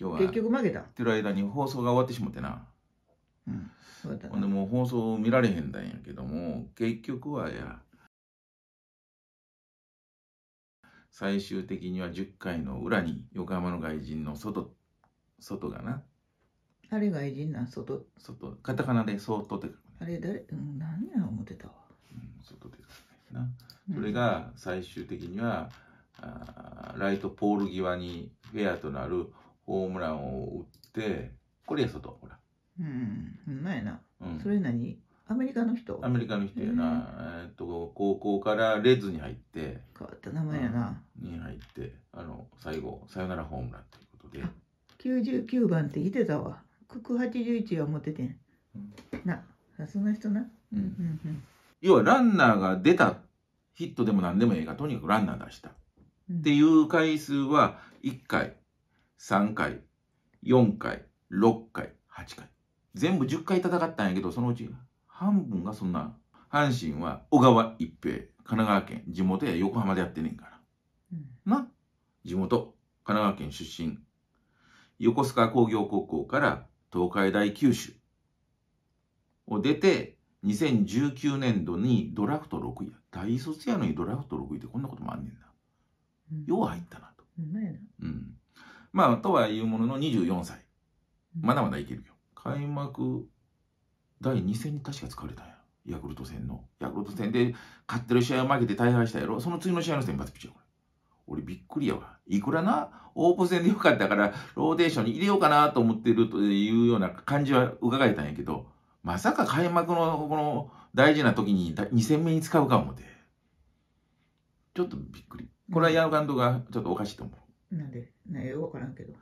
今日は結局負けたっていう間に放送が終わってしもてな、うん、そうだほんでもう放送見られへんだんやけども結局はや最終的には10回の裏に横浜の外人の外外がなあれ外人な外外カタカナで外って書く、ね、あれ誰、うん、何や思ってたわ、うん、外で書くねな、うん、それが最終的には、あライトポール際にフェアとなるホームランを打ってこれや外ほらうんうまいな、うん、それ何アメリカの人アメリカの人やな、えー、っと高校からレッズに入って変わった名前やな、に入ってあの最後サヨナラホームランということで99番って言ってたわ981は持っててん、うん、なその人な、うん、うんうん要はランナーが出たヒットでも何でもええがとにかくランナー出した、っていう回数は1回3回、4回、6回、8回。全部10回戦ったんやけど、そのうち半分がそんな。阪神は小川一平、神奈川県、地元や横浜でやってねえから。うん、な地元、神奈川県出身。横須賀工業高校から東海大九州を出て、2019年度にドラフト6位や。大卒やのにドラフト6位ってこんなこともあんねんな。うん、よう入ったなと。うん。うんまあ、とはいうものの24歳。まだまだいけるよ。開幕、第2戦に確か疲れたんや。ヤクルト戦の。ヤクルト戦で勝ってる試合を負けて大敗したやろ。その次の試合の先発ピッチャーこれ。俺びっくりやわ。いくらな、オープン戦でよかったから、ローテーションに入れようかなと思ってるというような感じは伺えたんやけど、まさか開幕のこの大事な時に2戦目に使うか思って。ちょっとびっくり。これは矢野監督がちょっとおかしいと思う。なんで、なんよくわからんけど。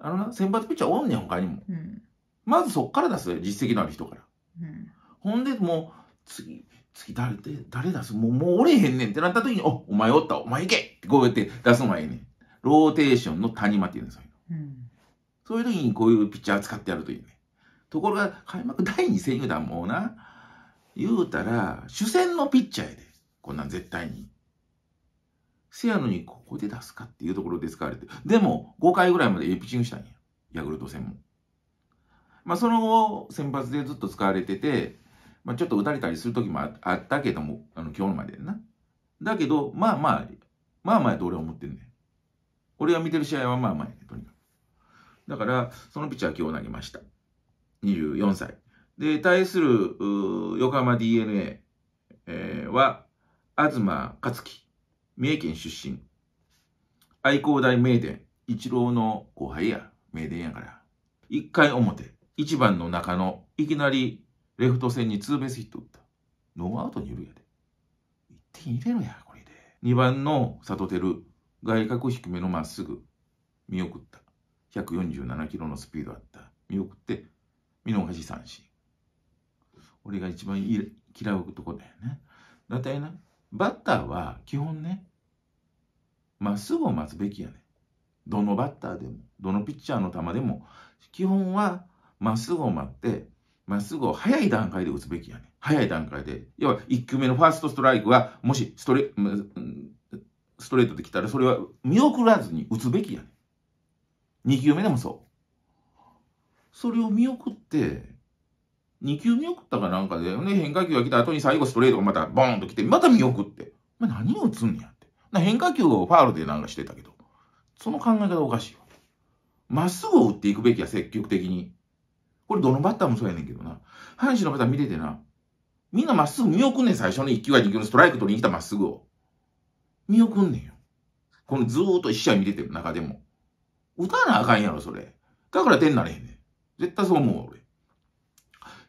あのな、先発ピッチャーおんねん、他にも。うん、まずそっから出す、実績のある人から。うん、ほんで、もう、次、次誰で、誰出すもう、もうおれへんねんってなった時に、お、お前おった、お前行けってこうやって出すのがええねん。ローテーションの谷間っていうんですよ。うん、そういう時にこういうピッチャー使ってやるといいね。ところが、開幕第2戦言団、もうな、言うたら、主戦のピッチャーやで。こんなん絶対に。せやのにここで出すかっていうところで使われて。でも、5回ぐらいまでエピッチングしたんや。ヤクルト戦も。まあ、その後、先発でずっと使われてて、まあ、ちょっと打たれたりする時もあったけども、あの、今日までな。だけど、まあまあ、まあまあと俺は思ってんねん。俺が見てる試合はまあまあやねとにかく。だから、そのピッチャー今日投げました。24歳。で、対する、横浜 DNA、えー、は、東克樹。三重県出身。愛工大名電、一郎の後輩や、名電やから。一回表、一番の中野、いきなりレフト線にツーベースヒット打った。ノーアウト二塁やで。1点入れろや、これで。2番の里照、外角低めのまっすぐ、見送った。147キロのスピードあった。見送って、見逃し三振。俺が一番嫌うとこだよね。だいたいな、バッターは基本ね、まっすぐを待つべきやね。どのバッターでも、どのピッチャーの球でも、基本はまっすぐを待って、まっすぐを早い段階で打つべきやね。早い段階で。要は1球目のファーストストライクは、もしストレ、ストレートできたら、それは見送らずに打つべきやね。2球目でもそう。それを見送って、2球見送ったかなんかで、ね、変化球が来た後に最後ストレートがまたボーンと来て、また見送って。まあ、何を打つんやって。変化球をファールでなんかしてたけど、その考え方おかしいわ。まっすぐを打っていくべきや、積極的に。これどのバッターもそうやねんけどな。阪神のバッター見ててな。みんなまっすぐ見送んねん、最初の1球は2球のストライク取りに来たまっすぐを。見送んねんよ。このずーっと1試合見ててる中でも。打たなあかんやろ、それ。だから点なれへんねん。絶対そう思うわ、俺。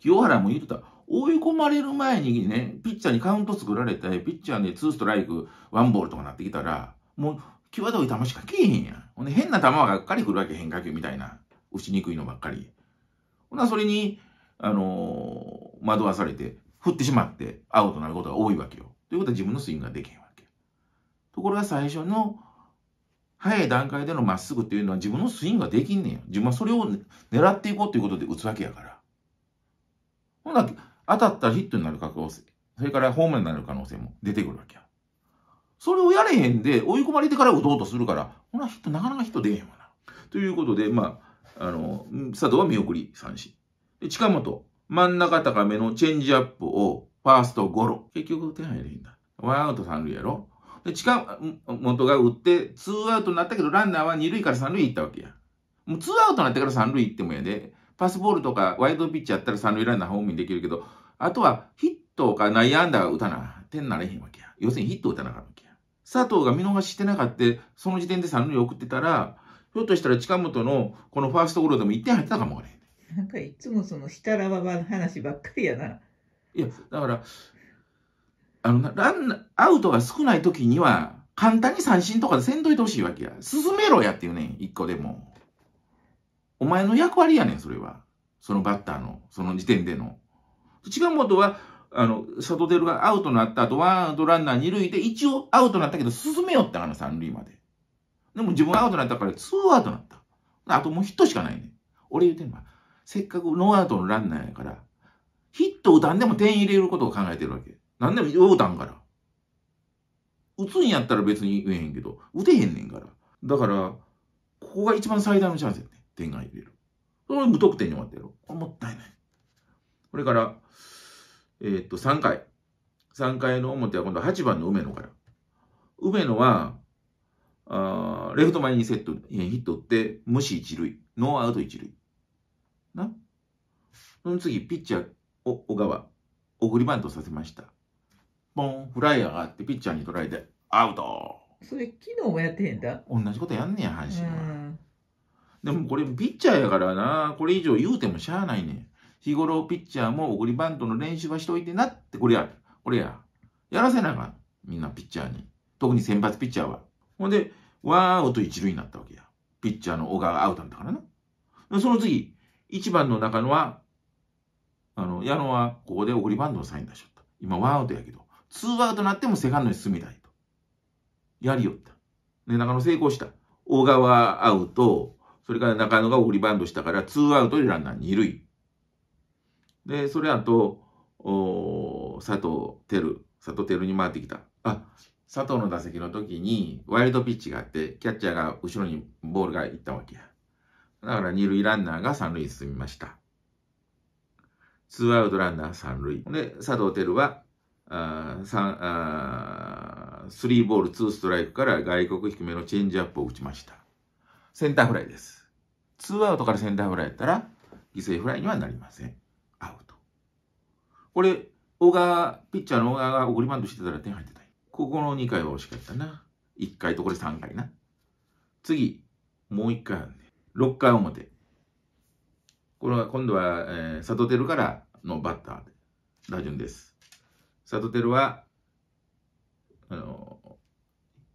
清原も言うとた。追い込まれる前にね、ピッチャーにカウント作られて、ピッチャーで2ストライク、1ボールとかなってきたら、もう、際どい球しかけえへんやん。ほんで、変な球がっかり来るわけ、変化球みたいな。打ちにくいのばっかり。ほな、それに、あのー、惑わされて、振ってしまって、アウトになることが多いわけよ。ということは自分のスイングができへんわけ。ところが最初の、早い段階でのまっすぐっていうのは自分のスイングができんねんよ。自分はそれを狙っていこうということで打つわけやから。ほんな当たったらヒットになる可能性、それからホームランになる可能性も出てくるわけや。それをやれへんで、追い込まれてから打とうとするから、ほなヒット、なかなかヒット出えへんわな。ということで、まあ、あの、佐藤は見送り三振。で、近本、真ん中高めのチェンジアップを、ファーストゴロ。結局手入れへんだ。ワンアウト三塁やろ。で、近本が打って、ツーアウトになったけど、ランナーは二塁から三塁行ったわけや。もうツーアウトになってから三塁行ってもやで、パスボールとかワイドピッチやったら三塁ランナーホームにできるけど、あとはヒットか内野安打打たな、点なれへんわけや。要するにヒット打たなあかんわけや。佐藤が見逃してなかった、その時点で三塁送ってたら、ひょっとしたら近本のこのファーストゴロでも1点入ってたかもわれへん。なんかいつもそのひたらばばの話ばっかりやな。いや、だから、あの、ランナアウトが少ない時には、簡単に三振とかでせんといてほしいわけや。進めろやっていうね、一個でも。お前の役割やねん、それは。そのバッターの、その時点での。もとは、あの、シャトデルがアウトになった後、ワンアウトランナー二塁で、一応アウトになったけど、進めよったの、三塁まで。でも自分アウトになったから、ツーアウトになった。あともうヒットしかないね。俺言うてんのは、せっかくノーアウトのランナーやから、ヒット打たんでも点入れることを考えてるわけ。何でも打たんから。打つんやったら別に言えへんけど、打てへんねんから。だから、ここが一番最大のチャンスやね。点が入れる。これ無得点に終わってやろ。これもったいない。これから、えー、っと、3回。3回の表は今度は8番の梅野から。梅野は、あレフト前にセット、ヒット打って、無視一塁。ノーアウト一塁。な。その次、ピッチャー、お小川、送りバントさせました。ポン、フライヤーがあって、ピッチャーにらえて、アウト。それ、昨日もやってへんだ同じことやんねや、阪神は。でもこれピッチャーやからな、これ以上言うてもしゃあないね日頃ピッチャーも送りバントの練習はしといてなってこれや、これや。やらせなあかん。みんなピッチャーに。特に先発ピッチャーは。ほんで、ワーアウト一塁になったわけや。ピッチャーの小川がアウトなんだからな。その次、一番の中野は、あの、矢野はここで送りバントのサイン出しちゃった。今ワンアウトやけど、ツーアウトなってもセカンドに進みたいと。やりよった。で、中野成功した。小川アウト、それから中野が送りバントしたから、ツーアウトでランナー二塁。で、それあと、お佐藤輝、佐藤輝に回ってきた。あ、佐藤の打席の時に、ワイルドピッチがあって、キャッチャーが後ろにボールが行ったわけや。だから二塁ランナーが三塁に進みました。ツーアウトランナー三塁。で、佐藤輝は、ああスリーボールツーストライクから外国低めのチェンジアップを打ちました。センターフライです。ツーアウトからセンターフライやったら、犠牲フライにはなりません。アウト。これ、小川、ピッチャーの小川が送りバントしてたら点入ってたここの2回は惜しかったな。1回とこれ3回な。次、もう1回あるんで。6回表。これは今度は、えー、サトテルからのバッターで、打順です。サトテルは、あのー、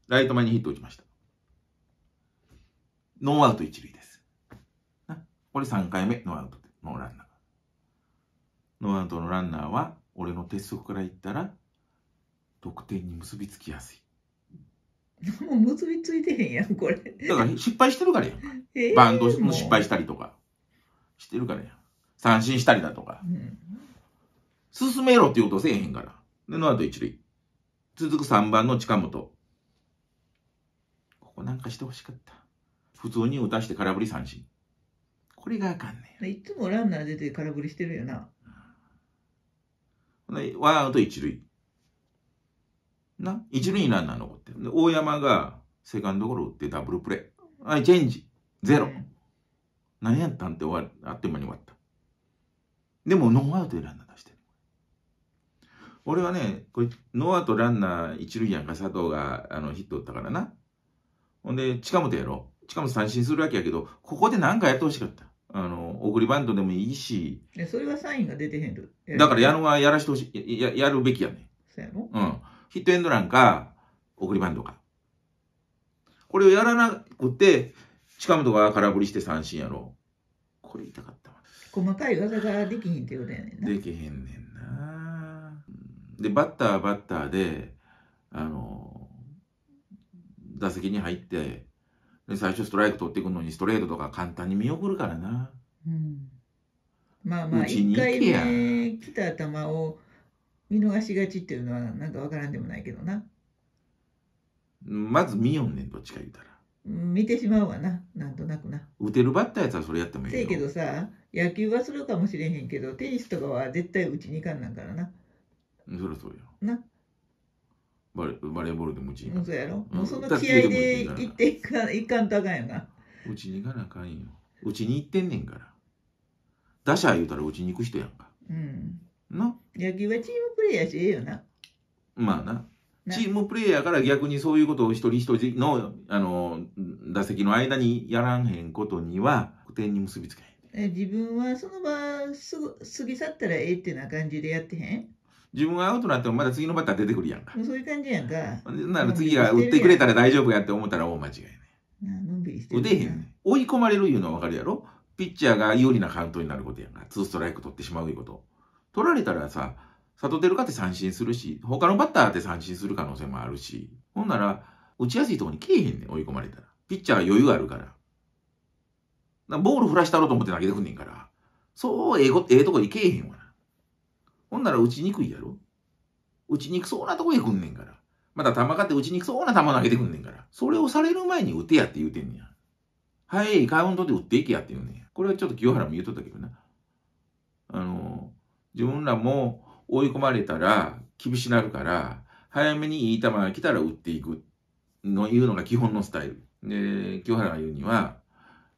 ライト前にヒット打ちました。ノーアウト1塁です。これ3回目、ノーアウトのランナー。ノーアウトのランナーは、俺の鉄則から言ったら、得点に結びつきやすい。もう結びついてへんやん、これ。だから失敗してるからやん。えー、バンドの失敗したりとか、してるからやん。三振したりだとか。うん、進めろって言うことせえへんから。で、ノーアウト一塁。続く3番の近本。ここなんかしてほしかった。普通に打たして空振り三振。これがあかんねんいつもランナー出て空振りしてるよなワンアウト一塁な一塁にランナー残ってる大山がセカンドゴロ打ってダブルプレーはいチェンジゼロ、何やったんって終わあっという間に終わったでもノーアウトでランナー出してる俺はねこれノーアウトランナー一塁やんか佐藤があのヒット打ったからなほんで近本やろ近本三振するわけやけどここで何かやってほしかったあの、送りバントでもいいし。それはサインが出てへんとだから、矢野はやらしてほしい、や、やるべきやねそうやろうん。ヒットエンドなんか、送りバントか。これをやらなくて、近本が空振りして三振やろ。これ痛かったわ。細かい技ができへんってことやねんな。できへんねんな。で、バッターバッターで、あの、打席に入って、で最初ストライク取ってくのにストレートとか簡単に見送るからな。うん、まあまあ、1回目来た球を見逃しがちっていうのはなんかわからんでもないけどな。まず見よんねん、どっちか言うたら。見てしまうわな、なんとなくな。打てるバッターやったらそれやってもいいよ。せやけどさ、野球はするかもしれへんけど、テニスとかは絶対打ちにいかんなんからな。そりゃそうよ。な。バレバレーボールでもうちに行かそうやろ、もうその気合で行っていかいかんとあかんよなうちに行かなあかんようちに行ってんねんから打者言うたらうちに行く人やんかうんな野球はチームプレーやしええよなまあなチームプレーヤーから逆にそういうことを一人一人のあの打席の間にやらんへんことには点に結びつけへん。自分はその場すぐ過ぎ去ったらええってな感じでやってへん自分がアウトになってもまだ次のバッター出てくるやんか。そういう感じやんか。なら次が打ってくれたら大丈夫やって思ったら大間違いね。打てへんねん。追い込まれるいうのはわかるやろピッチャーが有利なカウントになることやんか。ツーストライク取ってしまういうこと。取られたらさ、里出るかって三振するし、他のバッターって三振する可能性もあるし。ほんなら、打ちやすいとこに来えへんねん、追い込まれたら。ピッチャーは余裕あるから。からボール振らしたろうと思って投げてくんねんから。そう、ええとこに来えへんわな。ほんなら打ちにくいやろ打ちにくそうなとこへ来んねんから。また球買って打ちにくそうな球投げてくんねんから。それをされる前に打てやって言うてんねや。はい、カウントで打っていけやって言うねんこれはちょっと清原も言うとったけどな。あの、自分らも追い込まれたら厳しなるから、早めにいい球が来たら打っていくの言うのが基本のスタイル。で、清原が言うには、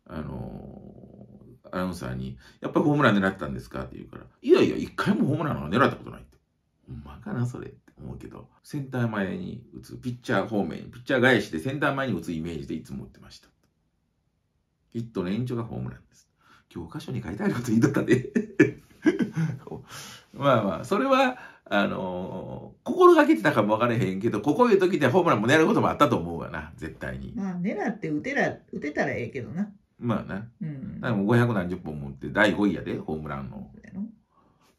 あのアナウンサーに、やっぱりホームラン狙ったんですかって言うから、いやいや、一回もホームランは狙ったことないって。ほんまかな、それって思うけど、センター前に打つ、ピッチャー方面、ピッチャー返しでセンター前に打つイメージでいつも打ってました。ヒットの延長がホームランです。教科書に書いてあること言いとったで。まあまあ、それは、あのー、心がけてたかも分からへんけど、ここいう時でホームランも狙うこともあったと思うわな、絶対に。まあ、狙って打てら、打てたらええけどな。まあな。うん。だからもう5何十本も打って第5位やで、ホームランの。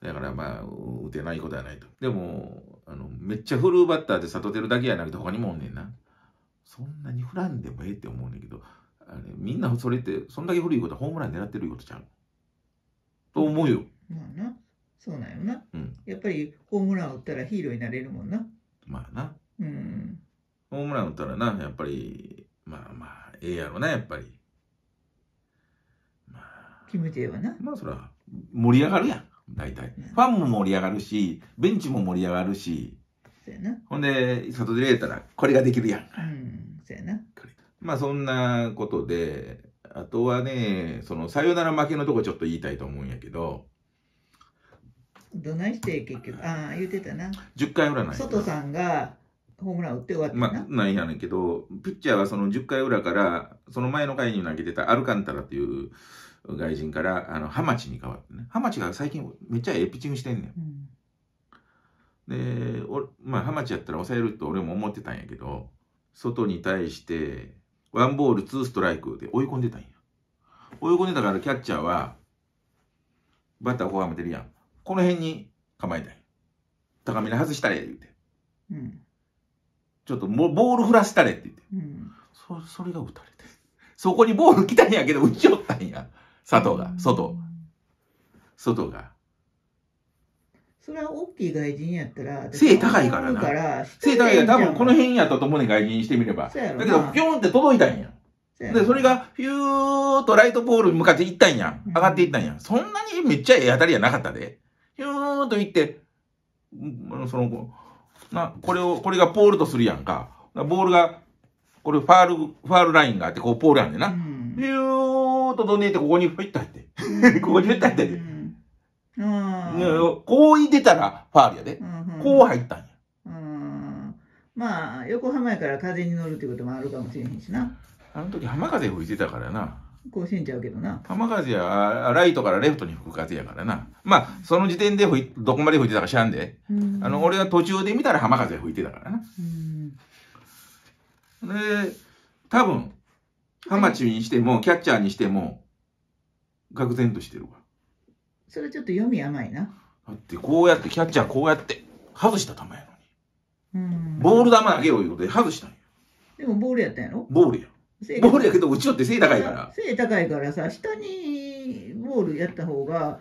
だからまあ、打てないことはないと。でも、あの、めっちゃフルバッターで悟てるだけやなくて他にもおんねんな。そんなに振らんでもええって思うねんけど、あれみんなそれって、そんだけ古いことホームラン狙ってることちゃう。と思うよ。まあな。そうなんよな。うん。やっぱりホームラン打ったらヒーローになれるもんな。まあな。うん。ホームラン打ったらな、やっぱり、まあまあ、ええやろな、やっぱり。キム・ジはな。まあそら、盛り上がるやん。大体。ファンも盛り上がるし、ベンチも盛り上がるし。そうやな。ほんで、外でれたら、これができるやん。うん、そうやな。まあそんなことで、あとはね、その、さよなら負けのとこちょっと言いたいと思うんやけど。どないして結局、ああ、言ってたな。10回占い。外さんが、ホームラン打って終わったまあ、なんやねんけど、ピッチャーはその10回裏から、その前の回に投げてたアルカンタラっていう、外人から、あの、ハマチに変わってね。ハマチが最近めっちゃええピッチングしてんねん。うん、で、おまあ、ハマチやったら抑えると俺も思ってたんやけど、外に対して、ワンボールツーストライクで追い込んでたんや。追い込んでたからキャッチャーは、バッターフォア向てるやん。この辺に構えたんや。高めに外したれ、言うて。うん、ちょっともボール振らせたれって言って。うん、そそれが打たれて。そこにボール来たんやけど、打ちよったんや。外が、外。外が。それは大きい外人やったら、背高いからな。背高いから、多分この辺やったと思うね外人にしてみれば。だけど、ピョンって届いたんや。で、それが、ピューっとライトポールに向かっていったんや。上がっていったんや。そんなにめっちゃええ当たりやなかったで。ピューっと行って、その子、な、これを、これがポールとするやんか。ボールが、これファール、ファールラインがあって、こうポールやんねんな。ピューーっと飛んでいってここにフいっと入って。ここにフいっと入って。うんうん、こういてたらファールやで。うんうん、こう入ったんや。うん。まあ、横浜やから風に乗るってこともあるかもしれへんしな。あの時浜風吹いてたからな。甲子園ちゃうけどな。浜風はライトからレフトに吹く風やからな。まあ、その時点で吹どこまで吹いてたか知らんで。うん、あの、俺は途中で見たら浜風吹いてたからな。うん、で、多分、ハマチにしても、キャッチャーにしても、愕然としてるわ。それちょっと読み甘いな。だって、こうやって、キャッチャーこうやって、外した球やのに。うん。ボール球投げろいうことで外したんや。でもボールやったんやろボールや。ボールやけど、うちよって背高いから。背高いからさ、下にボールやった方が、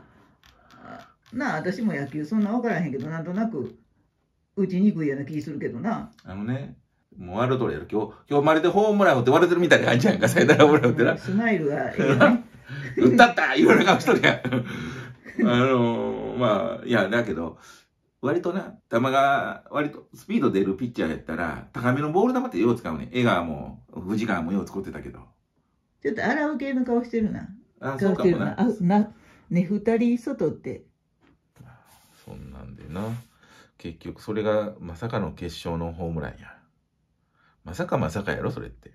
なあ、私も野球そんな分からへんけど、なんとなく打ちにくいような気するけどな。あのね、ルドレやる。今日、今日まるでホームラン打って割れてるみたいな感じやんか、サヨナラホームラン打ってな。スマイルがね、打ったった言わな顔しとるやん。あのー、まあ、いや、だけど、割とな、球が、割とスピード出るピッチャーやったら、高めのボール球ってよう使うね。江川も、藤川もよう使ってたけど。ちょっと荒う系の顔してるな。あ、そうかもな。あなね、二人外って。そんなんでな。結局、それがまさかの決勝のホームランや。まさかまさかやろ、それって。